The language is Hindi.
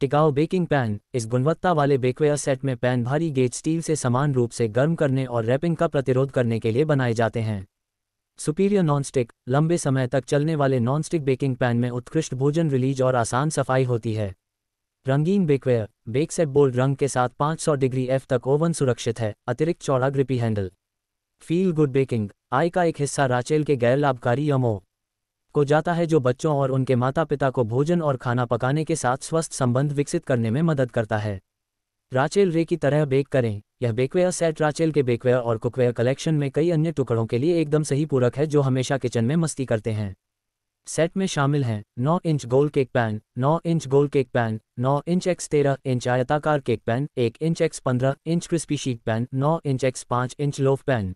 टिकाऊ बेकिंग पैन इस गुणवत्ता वाले बेकवेयर सेट में पैन भारी गेज स्टील से समान रूप से गर्म करने और रैपिंग का प्रतिरोध करने के लिए बनाए जाते हैं सुपीरियर नॉनस्टिक लंबे समय तक चलने वाले नॉनस्टिक बेकिंग पैन में उत्कृष्ट भोजन रिलीज और आसान सफाई होती है रंगीन बेकवेयर बेक सेट बोल्ड रंग के साथ 500 डिग्री एफ तक ओवन सुरक्षित है अतिरिक्त चौड़ा grippy handle feel good baking आय का एक हिस्सा राचेल के गैर लाभकारी यमो को जाता है जो बच्चों और उनके माता पिता को भोजन और खाना पकाने के साथ स्वस्थ संबंध विकसित करने में मदद करता है राचेल रे की तरह बेक करें यह बेकवेयर सेट राचेल के बेकवेयर और कुकवेयर कलेक्शन में कई अन्य टुकड़ों के लिए एकदम सही पूरक है जो हमेशा किचन में मस्ती करते हैं सेट में शामिल हैं नौ इंच गोल केक पैन नौ इंच गोल केक पैन नौ इंच एक्स तेरह इंच आयताकार केक पैन एक इंच एक्स पंद्रह इंच क्रिस्पी शीट पैन नौ इंच एक्स पांच इंच लोफ पैन